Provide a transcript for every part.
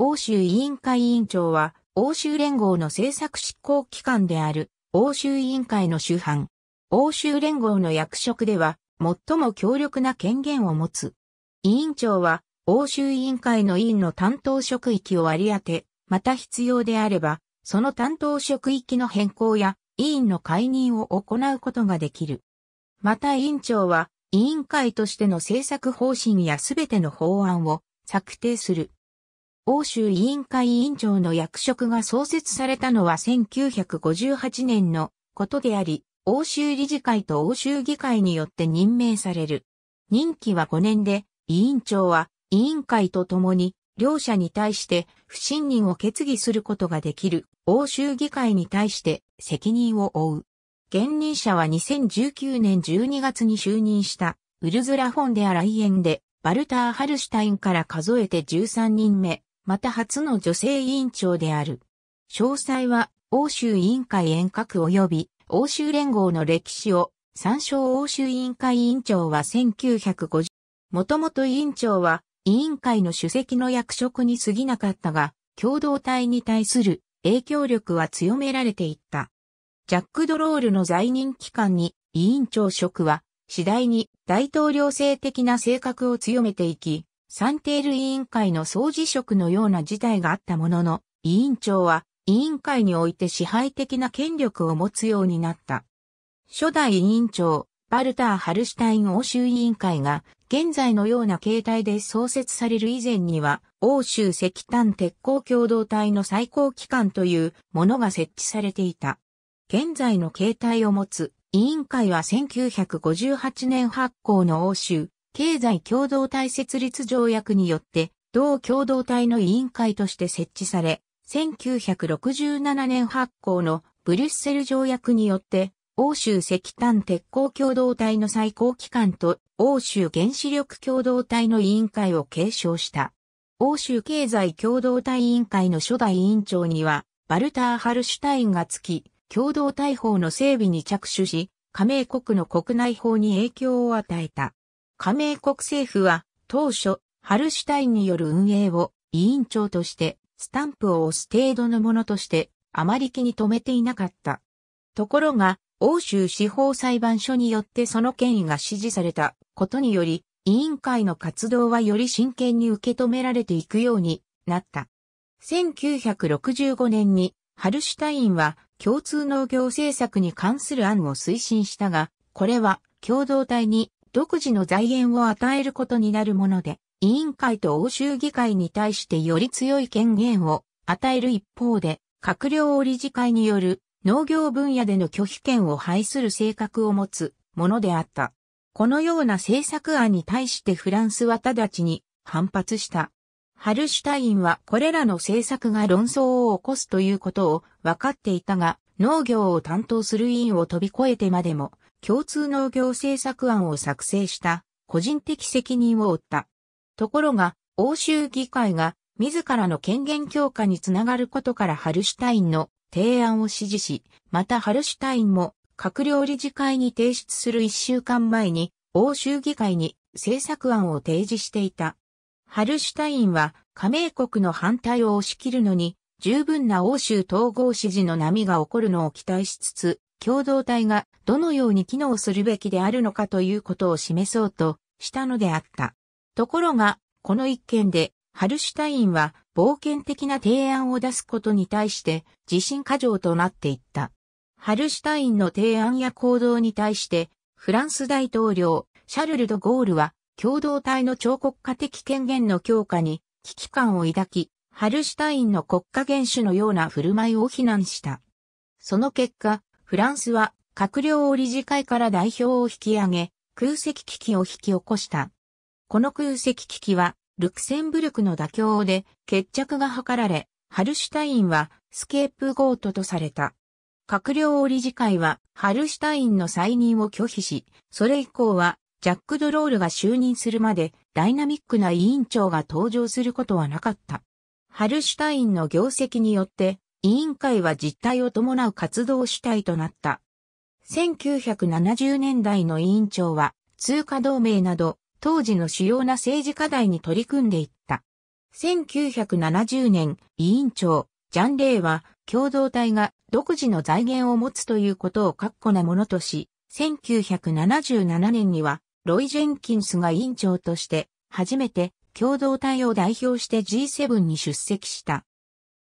欧州委員会委員長は、欧州連合の政策執行機関である、欧州委員会の主犯。欧州連合の役職では、最も強力な権限を持つ。委員長は、欧州委員会の委員の担当職域を割り当て、また必要であれば、その担当職域の変更や、委員の解任を行うことができる。また委員長は、委員会としての政策方針やすべての法案を策定する。欧州委員会委員長の役職が創設されたのは1958年のことであり、欧州理事会と欧州議会によって任命される。任期は5年で、委員長は委員会とともに両者に対して不信任を決議することができる欧州議会に対して責任を負う。現任者は2019年12月に就任したウルズラ・フォンデア・ライエンでバルター・ハルシュタインから数えて13人目、また初の女性委員長である。詳細は欧州委員会遠隔及び欧州連合の歴史を参照欧州委員会委員長は1950。もともと委員長は委員会の主席の役職に過ぎなかったが、共同体に対する影響力は強められていった。ジャック・ドロールの在任期間に委員長職は次第に大統領制的な性格を強めていき、サンテール委員会の総辞職のような事態があったものの、委員長は委員会において支配的な権力を持つようになった。初代委員長、バルター・ハルシュタイン欧州委員会が現在のような形態で創設される以前には、欧州石炭鉄鋼共同体の最高機関というものが設置されていた。現在の形態を持つ委員会は1958年発行の欧州経済共同体設立条約によって、同共同体の委員会として設置され、1967年発行のブリュッセル条約によって、欧州石炭鉄鋼共同体の最高機関と欧州原子力共同体の委員会を継承した。欧州経済共同体委員会の初代委員長には、バルター・ハルシュタインがつき、共同体法の整備に着手し、加盟国の国内法に影響を与えた。加盟国政府は当初、ハルシュタインによる運営を委員長として、スタンプを押す程度のものとして、あまり気に留めていなかった。ところが、欧州司法裁判所によってその権威が支持されたことにより、委員会の活動はより真剣に受け止められていくようになった。1965年に、ハルシュタインは共通農業政策に関する案を推進したが、これは共同体に独自の財源を与えることになるもので、委員会と欧州議会に対してより強い権限を与える一方で、閣僚理事会による農業分野での拒否権を排する性格を持つものであった。このような政策案に対してフランスは直ちに反発した。ハルシュタインはこれらの政策が論争を起こすということを分かっていたが、農業を担当する委員を飛び越えてまでも、共通農業政策案を作成した個人的責任を負った。ところが、欧州議会が自らの権限強化につながることからハルシュタインの提案を支持し、またハルシュタインも閣僚理事会に提出する一週間前に欧州議会に政策案を提示していた。ハルシュタインは加盟国の反対を押し切るのに十分な欧州統合支持の波が起こるのを期待しつつ、共同体がどのように機能するべきであるのかということを示そうとしたのであった。ところが、この一件で、ハルシュタインは冒険的な提案を出すことに対して自信過剰となっていった。ハルシュタインの提案や行動に対して、フランス大統領、シャルル・ド・ゴールは、共同体の彫刻家的権限の強化に危機感を抱き、ハルシュタインの国家元首のような振る舞いを非難した。その結果、フランスは閣僚を理事会から代表を引き上げ、空席危機を引き起こした。この空席危機は、ルクセンブルクの妥協で決着が図られ、ハルシュタインはスケープゴートとされた。閣僚理事会はハルシュタインの再任を拒否し、それ以降はジャック・ドロールが就任するまでダイナミックな委員長が登場することはなかった。ハルシュタインの業績によって委員会は実態を伴う活動主体となった。1970年代の委員長は、通貨同盟など、当時の主要な政治課題に取り組んでいった。1970年、委員長、ジャン・レイは、共同体が独自の財源を持つということを確固なものとし、1977年には、ロイ・ジェンキンスが委員長として、初めて共同体を代表して G7 に出席した。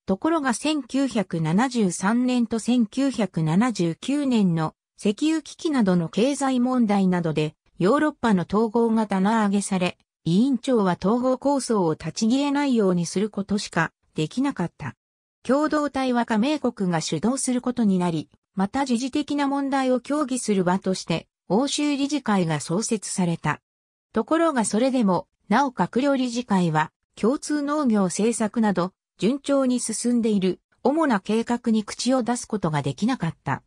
ところが1973年と1979年の石油危機などの経済問題などでヨーロッパの統合が棚上げされ、委員長は統合構想を立ち切れないようにすることしかできなかった。共同体は加盟国が主導することになり、また時事的な問題を協議する場として、欧州理事会が創設された。ところがそれでも、なお閣僚理事会は、共通農業政策など、順調に進んでいる主な計画に口を出すことができなかった。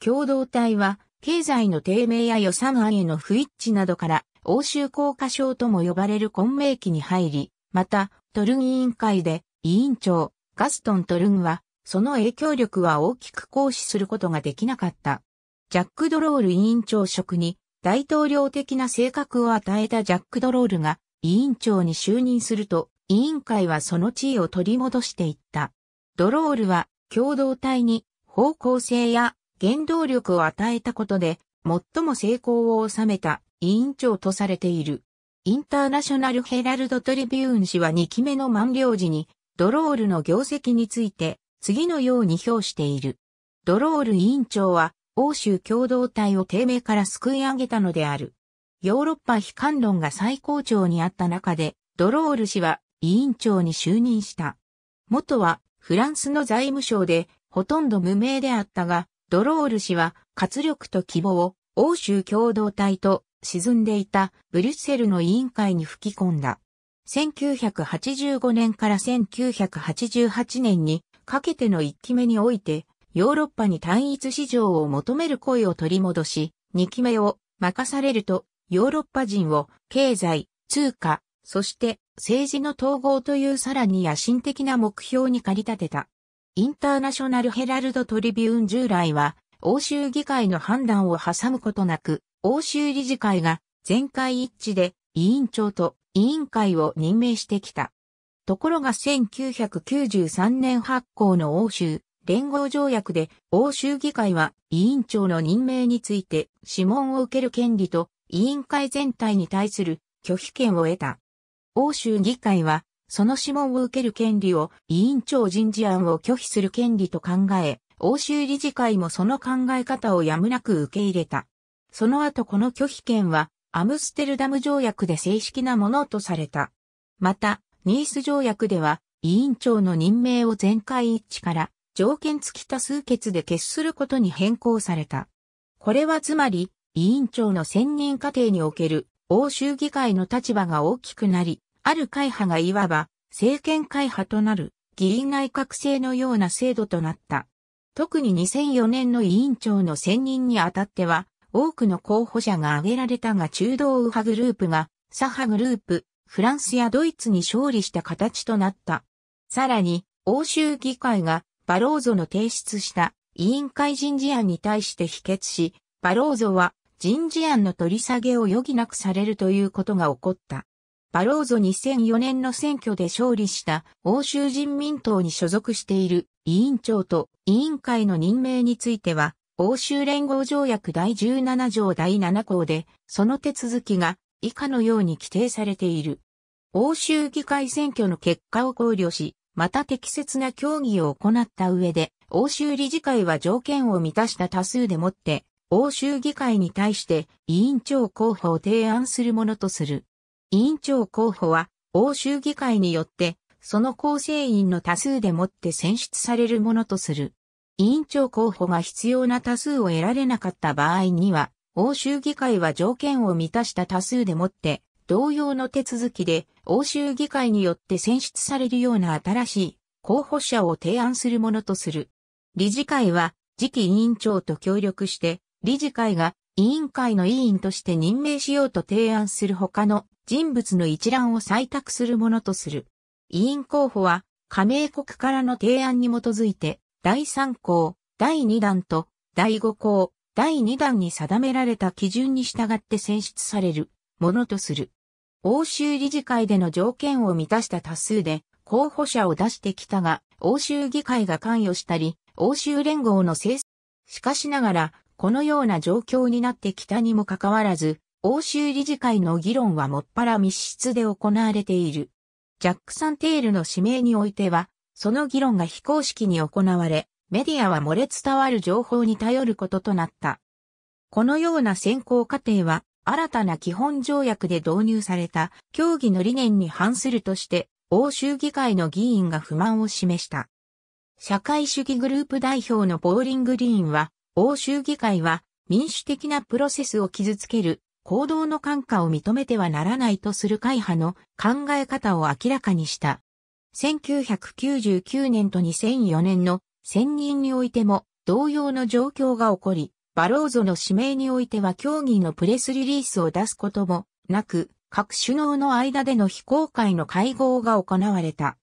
共同体は経済の低迷や予算案への不一致などから欧州効果省とも呼ばれる混迷期に入り、またトルン委員会で委員長ガストン・トルンはその影響力は大きく行使することができなかった。ジャック・ドロール委員長職に大統領的な性格を与えたジャック・ドロールが委員長に就任すると委員会はその地位を取り戻していった。ドロールは共同体に方向性や原動力を与えたことで最も成功を収めた委員長とされている。インターナショナルヘラルドトリビューン氏は2期目の満了時にドロールの業績について次のように評している。ドロール委員長は欧州共同体を低迷から救い上げたのである。ヨーロッパ悲観論が最高潮にあった中で、ドロール氏は委員長に就任した。元はフランスの財務省でほとんど無名であったが、ドロール氏は活力と希望を欧州共同体と沈んでいたブリュッセルの委員会に吹き込んだ。1985年から1988年にかけての1期目において、ヨーロッパに単一市場を求める声を取り戻し、2期目を任されると、ヨーロッパ人を経済、通貨、そして政治の統合というさらに野心的な目標に駆り立てた。インターナショナルヘラルドトリビューン従来は欧州議会の判断を挟むことなく、欧州理事会が全会一致で委員長と委員会を任命してきた。ところが1993年発行の欧州連合条約で欧州議会は委員長の任命について諮問を受ける権利と委員会全体に対する拒否権を得た。欧州議会は、その諮問を受ける権利を委員長人事案を拒否する権利と考え、欧州理事会もその考え方をやむなく受け入れた。その後この拒否権はアムステルダム条約で正式なものとされた。また、ニース条約では委員長の任命を全会一致から条件付き多数決で決することに変更された。これはつまり委員長の専任過程における欧州議会の立場が大きくなり、ある会派がいわば政権会派となる議員内閣制のような制度となった。特に2004年の委員長の選任にあたっては、多くの候補者が挙げられたが中道右派グループが、左派グループ、フランスやドイツに勝利した形となった。さらに、欧州議会がバローゾの提出した委員会人事案に対して否決し、バローゾは人事案の取り下げを余儀なくされるということが起こった。バローゾ2004年の選挙で勝利した欧州人民党に所属している委員長と委員会の任命については、欧州連合条約第17条第7項で、その手続きが以下のように規定されている。欧州議会選挙の結果を考慮し、また適切な協議を行った上で、欧州理事会は条件を満たした多数でもって、欧州議会に対して委員長候補を提案するものとする。委員長候補は欧州議会によってその構成員の多数でもって選出されるものとする。委員長候補が必要な多数を得られなかった場合には、欧州議会は条件を満たした多数でもって、同様の手続きで欧州議会によって選出されるような新しい候補者を提案するものとする。理事会は次期委員長と協力して理事会が委員会の委員として任命しようと提案する他の人物の一覧を採択するものとする。委員候補は加盟国からの提案に基づいて第3項、第2弾と第5項、第2弾に定められた基準に従って選出されるものとする。欧州理事会での条件を満たした多数で候補者を出してきたが、欧州議会が関与したり、欧州連合の策、しかしながら、このような状況になってきたにもかかわらず、欧州理事会の議論はもっぱら密室で行われている。ジャック・サンテールの指名においては、その議論が非公式に行われ、メディアは漏れ伝わる情報に頼ることとなった。このような選考過程は、新たな基本条約で導入された協議の理念に反するとして、欧州議会の議員が不満を示した。社会主義グループ代表のボーリングリーンは、欧州議会は民主的なプロセスを傷つける行動の感化を認めてはならないとする会派の考え方を明らかにした。1999年と2004年の選任においても同様の状況が起こり、バローゾの指名においては協議のプレスリリースを出すこともなく、各首脳の間での非公開の会合が行われた。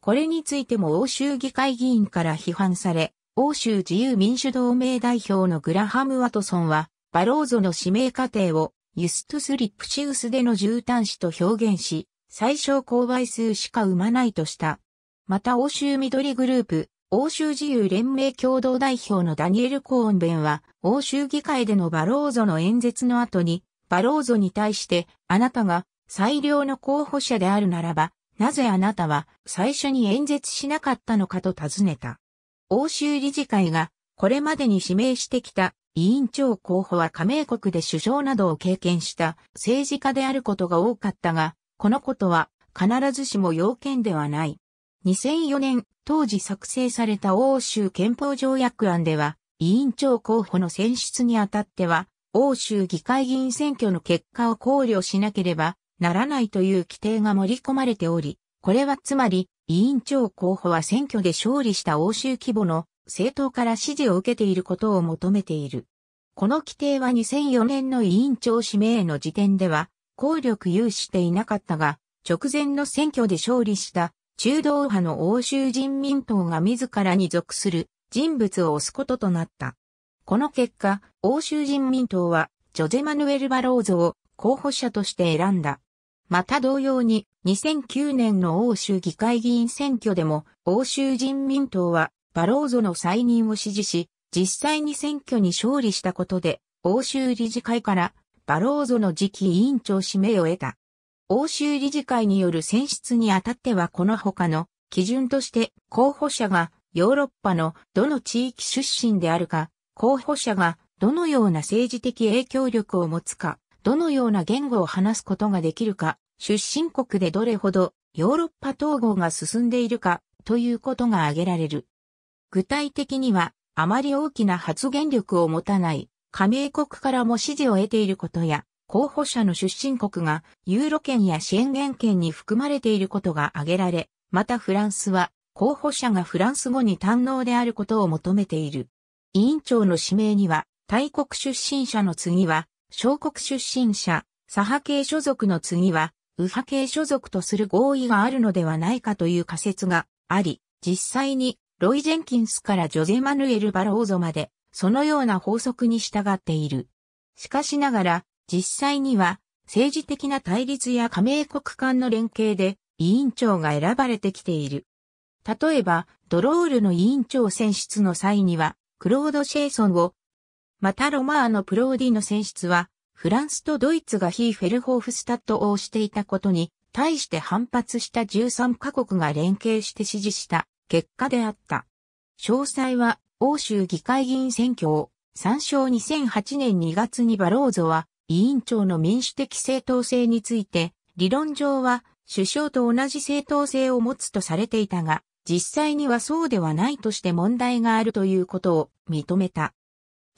これについても欧州議会議員から批判され、欧州自由民主同盟代表のグラハム・ワトソンは、バローゾの指名過程をユストス・リプシウスでの絨毯紙と表現し、最小公倍数しか生まないとした。また欧州緑グループ、欧州自由連盟共同代表のダニエル・コーンベンは、欧州議会でのバローゾの演説の後に、バローゾに対して、あなたが最良の候補者であるならば、なぜあなたは最初に演説しなかったのかと尋ねた。欧州理事会がこれまでに指名してきた委員長候補は加盟国で首相などを経験した政治家であることが多かったが、このことは必ずしも要件ではない。2004年、当時作成された欧州憲法条約案では、委員長候補の選出にあたっては、欧州議会議員選挙の結果を考慮しなければならないという規定が盛り込まれており、これはつまり、委員長候補は選挙で勝利した欧州規模の政党から支持を受けていることを求めている。この規定は2004年の委員長指名の時点では、効力有していなかったが、直前の選挙で勝利した中道派の欧州人民党が自らに属する人物を推すこととなった。この結果、欧州人民党はジョゼ・マヌエル・バローズを候補者として選んだ。また同様に2009年の欧州議会議員選挙でも欧州人民党はバローゾの再任を支持し、実際に選挙に勝利したことで欧州理事会からバローゾの次期委員長指名を得た。欧州理事会による選出にあたってはこの他の基準として候補者がヨーロッパのどの地域出身であるか、候補者がどのような政治的影響力を持つか、どのような言語を話すことができるか、出身国でどれほどヨーロッパ統合が進んでいるかということが挙げられる。具体的には、あまり大きな発言力を持たない加盟国からも支持を得ていることや、候補者の出身国がユーロ圏や支援元圏に含まれていることが挙げられ、またフランスは候補者がフランス語に堪能であることを求めている。委員長の指名には、大国出身者の次は小国出身者、左派系所属の次は、右派系所属とする合意があるのではないかという仮説があり、実際にロイ・ジェンキンスからジョゼ・マヌエル・バローゾまで、そのような法則に従っている。しかしながら、実際には、政治的な対立や加盟国間の連携で、委員長が選ばれてきている。例えば、ドロールの委員長選出の際には、クロード・シェイソンをまたロマーのプローディの選出は、フランスとドイツが非フェルホーフスタッドをしていたことに、対して反発した13カ国が連携して支持した結果であった。詳細は、欧州議会議員選挙を、参照2008年2月にバローゾは、委員長の民主的正当性について、理論上は首相と同じ正当性を持つとされていたが、実際にはそうではないとして問題があるということを認めた。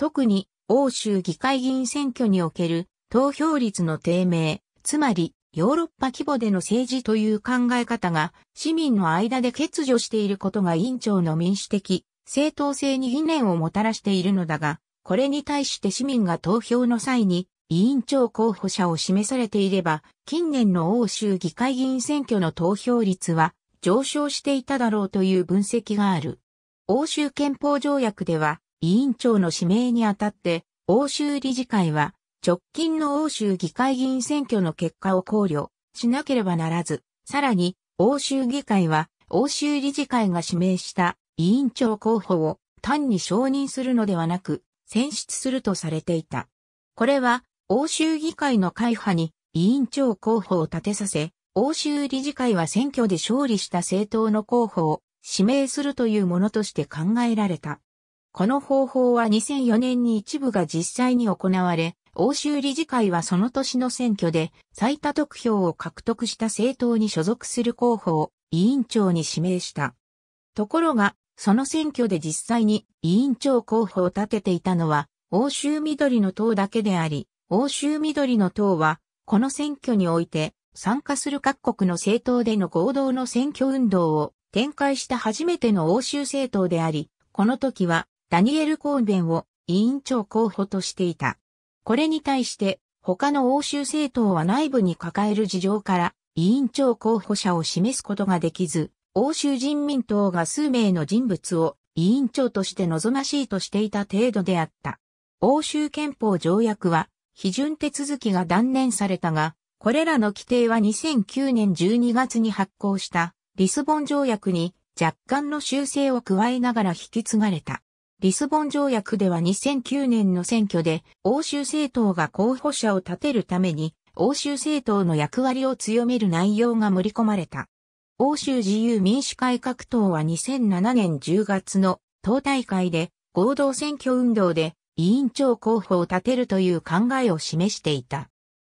特に欧州議会議員選挙における投票率の低迷、つまりヨーロッパ規模での政治という考え方が市民の間で欠如していることが委員長の民主的正当性に疑念をもたらしているのだが、これに対して市民が投票の際に委員長候補者を示されていれば、近年の欧州議会議員選挙の投票率は上昇していただろうという分析がある。欧州憲法条約では、委員長の指名にあたって、欧州理事会は、直近の欧州議会議員選挙の結果を考慮しなければならず、さらに、欧州議会は、欧州理事会が指名した委員長候補を単に承認するのではなく、選出するとされていた。これは、欧州議会の会派に委員長候補を立てさせ、欧州理事会は選挙で勝利した政党の候補を指名するというものとして考えられた。この方法は2004年に一部が実際に行われ、欧州理事会はその年の選挙で最多得票を獲得した政党に所属する候補を委員長に指名した。ところが、その選挙で実際に委員長候補を立てていたのは欧州緑の党だけであり、欧州緑の党はこの選挙において参加する各国の政党での合同の選挙運動を展開した初めての欧州政党であり、この時はダニエル・コーンベンを委員長候補としていた。これに対して、他の欧州政党は内部に抱える事情から、委員長候補者を示すことができず、欧州人民党が数名の人物を委員長として望ましいとしていた程度であった。欧州憲法条約は、批准手続きが断念されたが、これらの規定は2009年12月に発行したリスボン条約に若干の修正を加えながら引き継がれた。リスボン条約では2009年の選挙で欧州政党が候補者を立てるために欧州政党の役割を強める内容が盛り込まれた。欧州自由民主改革党は2007年10月の党大会で合同選挙運動で委員長候補を立てるという考えを示していた。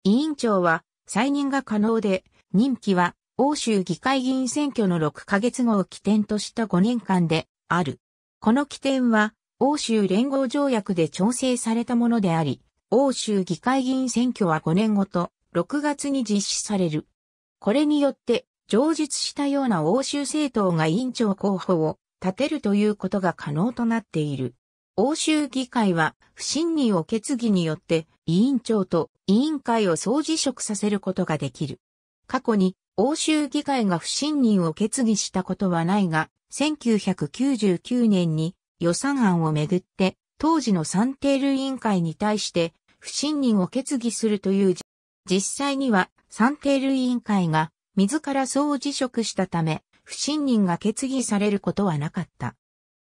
委員長は再任が可能で、任期は欧州議会議員選挙の6ヶ月後を起点とした5年間である。この規定は、欧州連合条約で調整されたものであり、欧州議会議員選挙は5年ごと、6月に実施される。これによって、上述したような欧州政党が委員長候補を立てるということが可能となっている。欧州議会は不信任を決議によって委員長と委員会を総辞職させることができる。過去に欧州議会が不信任を決議したことはないが、1999年に予算案をめぐって、当時の算定類委員会に対して不信任を決議するという実際には算定類委員会が自ら総辞職したため、不信任が決議されることはなかった。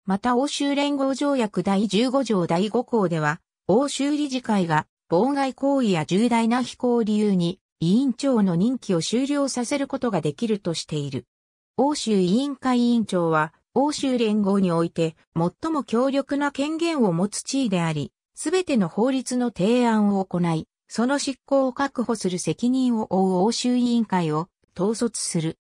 また欧州連合条約第15条第5項では、欧州理事会が妨害行為や重大な非行を理由に委員長の任期を終了させることができるとしている。欧州委員会委員長は、欧州連合において最も強力な権限を持つ地位であり、すべての法律の提案を行い、その執行を確保する責任を負う欧州委員会を統率する。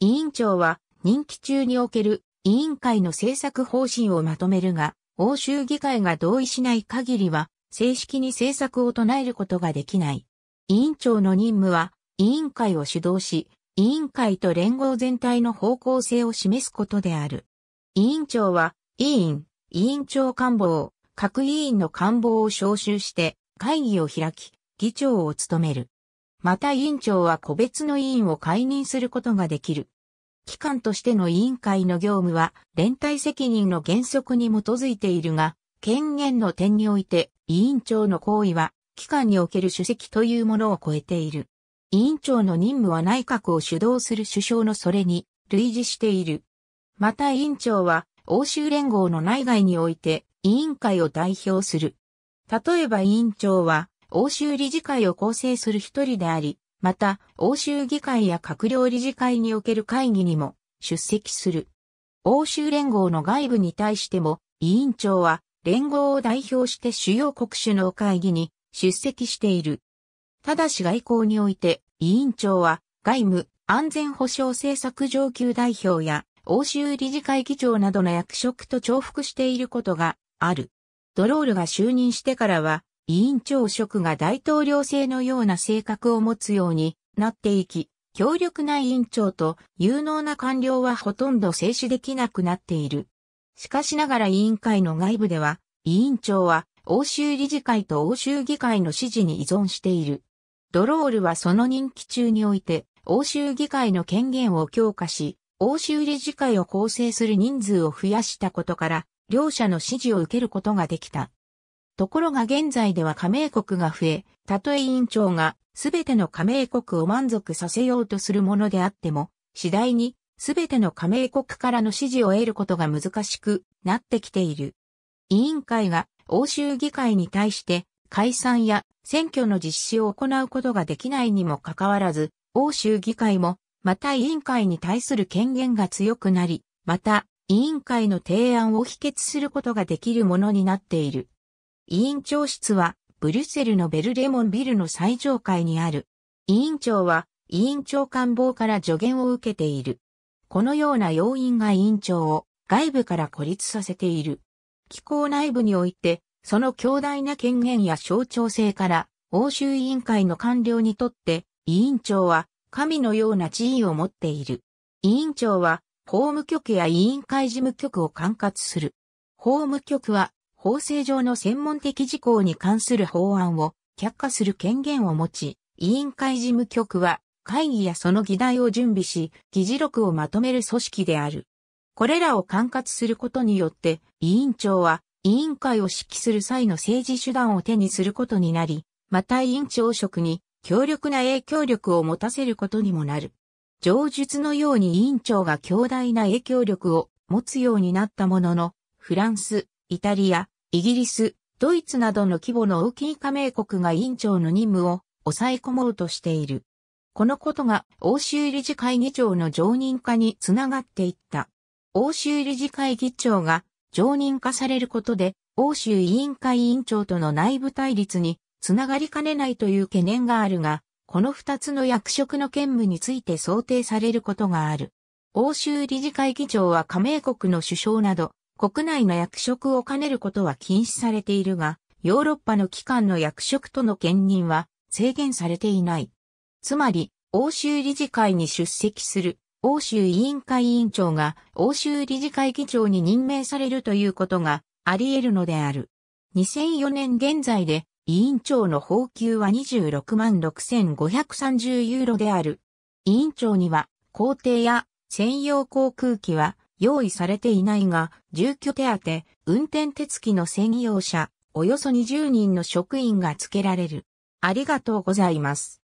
委員長は任期中における委員会の政策方針をまとめるが、欧州議会が同意しない限りは正式に政策を唱えることができない。委員長の任務は委員会を主導し、委員会と連合全体の方向性を示すことである。委員長は、委員、委員長官房、各委員の官房を招集して会議を開き、議長を務める。また委員長は個別の委員を解任することができる。機関としての委員会の業務は連帯責任の原則に基づいているが、権限の点において委員長の行為は機関における主席というものを超えている。委員長の任務は内閣を主導する首相のそれに類似している。また委員長は欧州連合の内外において委員会を代表する。例えば委員長は欧州理事会を構成する一人であり、また欧州議会や閣僚理事会における会議にも出席する。欧州連合の外部に対しても委員長は連合を代表して主要国首脳会議に出席している。ただし外交において、委員長は、外務、安全保障政策上級代表や、欧州理事会議長などの役職と重複していることがある。ドロールが就任してからは、委員長職が大統領制のような性格を持つようになっていき、強力な委員長と有能な官僚はほとんど制止できなくなっている。しかしながら委員会の外部では、委員長は欧州理事会と欧州議会の指示に依存している。ドロールはその任期中において、欧州議会の権限を強化し、欧州理事会を構成する人数を増やしたことから、両者の支持を受けることができた。ところが現在では加盟国が増え、たとえ委員長が全ての加盟国を満足させようとするものであっても、次第に全ての加盟国からの支持を得ることが難しくなってきている。委員会が欧州議会に対して解散や選挙の実施を行うことができないにもかかわらず、欧州議会も、また委員会に対する権限が強くなり、また、委員会の提案を否決することができるものになっている。委員長室は、ブリュッセルのベルレモンビルの最上階にある。委員長は、委員長官房から助言を受けている。このような要因が委員長を外部から孤立させている。機構内部においてその強大な権限や象徴性から、欧州委員会の官僚にとって、委員長は神のような地位を持っている。委員長は、法務局や委員会事務局を管轄する。法務局は、法制上の専門的事項に関する法案を却下する権限を持ち、委員会事務局は、会議やその議題を準備し、議事録をまとめる組織である。これらを管轄することによって、委員長は委員会を指揮する際の政治手段を手にすることになり、また委員長職に強力な影響力を持たせることにもなる。上述のように委員長が強大な影響力を持つようになったものの、フランス、イタリア、イギリス、ドイツなどの規模の大きい加盟国が委員長の任務を抑え込もうとしている。このことが欧州理事会議長の常任化につながっていった。欧州理事会議長が常任化されることで、欧州委員会委員長との内部対立につながりかねないという懸念があるが、この二つの役職の兼務について想定されることがある。欧州理事会議長は加盟国の首相など、国内の役職を兼ねることは禁止されているが、ヨーロッパの機関の役職との兼任は制限されていない。つまり、欧州理事会に出席する欧州委員会委員長が欧州理事会議長に任命されるということがあり得るのである。2004年現在で委員長の報給は26万6530ユーロである。委員長には皇帝や専用航空機は用意されていないが、住居手当、運転手付きの専用車、およそ20人の職員が付けられる。ありがとうございます。